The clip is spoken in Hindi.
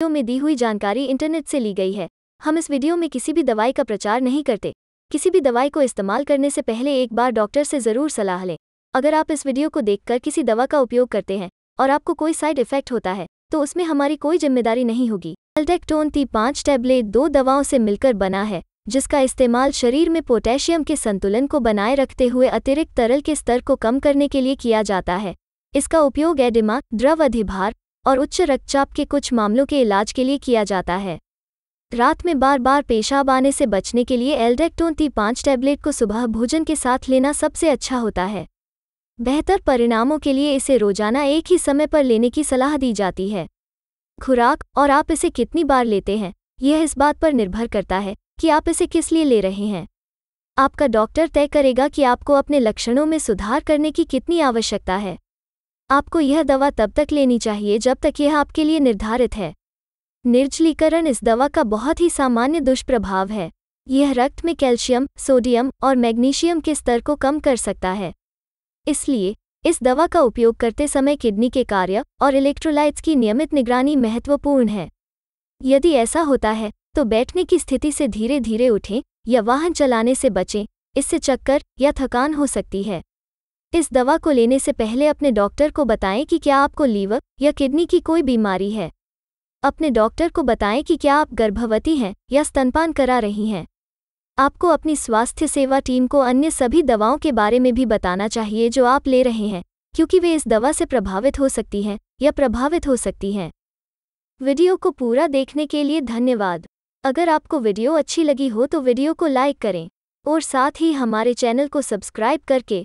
वीडियो में दी हुई जानकारी इंटरनेट से ली गई है हम इस वीडियो में किसी भी दवाई का प्रचार नहीं करते किसी भी दवाई को इस्तेमाल करने से पहले एक बार डॉक्टर से ज़रूर सलाह लें अगर आप इस वीडियो को देखकर किसी दवा का उपयोग करते हैं और आपको कोई साइड इफेक्ट होता है तो उसमें हमारी कोई जिम्मेदारी नहीं होगी अल्टेक्टोन ती पाँच टैबलेट दो दवाओं से मिलकर बना है जिसका इस्तेमाल शरीर में पोटेशियम के संतुलन को बनाए रखते हुए अतिरिक्त तरल के स्तर को कम करने के लिए किया जाता है इसका उपयोग एडिमा द्रव अधिभार और उच्च रक्तचाप के कुछ मामलों के इलाज के लिए किया जाता है रात में बार बार पेशाब आने से बचने के लिए एल्डेक्टोन ती पाँच टैबलेट को सुबह भोजन के साथ लेना सबसे अच्छा होता है बेहतर परिणामों के लिए इसे रोजाना एक ही समय पर लेने की सलाह दी जाती है खुराक और आप इसे कितनी बार लेते हैं यह इस बात पर निर्भर करता है कि आप इसे किस लिए ले रहे हैं आपका डॉक्टर तय करेगा कि आपको अपने लक्षणों में सुधार करने की कितनी आवश्यकता है आपको यह दवा तब तक लेनी चाहिए जब तक यह आपके लिए निर्धारित है निर्जलीकरण इस दवा का बहुत ही सामान्य दुष्प्रभाव है यह रक्त में कैल्शियम सोडियम और मैग्नीशियम के स्तर को कम कर सकता है इसलिए इस दवा का उपयोग करते समय किडनी के कार्य और इलेक्ट्रोलाइट्स की नियमित निगरानी महत्वपूर्ण है यदि ऐसा होता है तो बैठने की स्थिति से धीरे धीरे उठें या वाहन चलाने से बचें इससे चक्कर या थकान हो सकती है इस दवा को लेने से पहले अपने डॉक्टर को बताएं कि क्या आपको लीवर या किडनी की कोई बीमारी है अपने डॉक्टर को बताएं कि क्या आप गर्भवती हैं या स्तनपान करा रही हैं आपको अपनी स्वास्थ्य सेवा टीम को अन्य सभी दवाओं के बारे में भी बताना चाहिए जो आप ले रहे हैं क्योंकि वे इस दवा से प्रभावित हो सकती हैं या प्रभावित हो सकती हैं वीडियो को पूरा देखने के लिए धन्यवाद अगर आपको वीडियो अच्छी लगी हो तो वीडियो को लाइक करें और साथ ही हमारे चैनल को सब्सक्राइब करके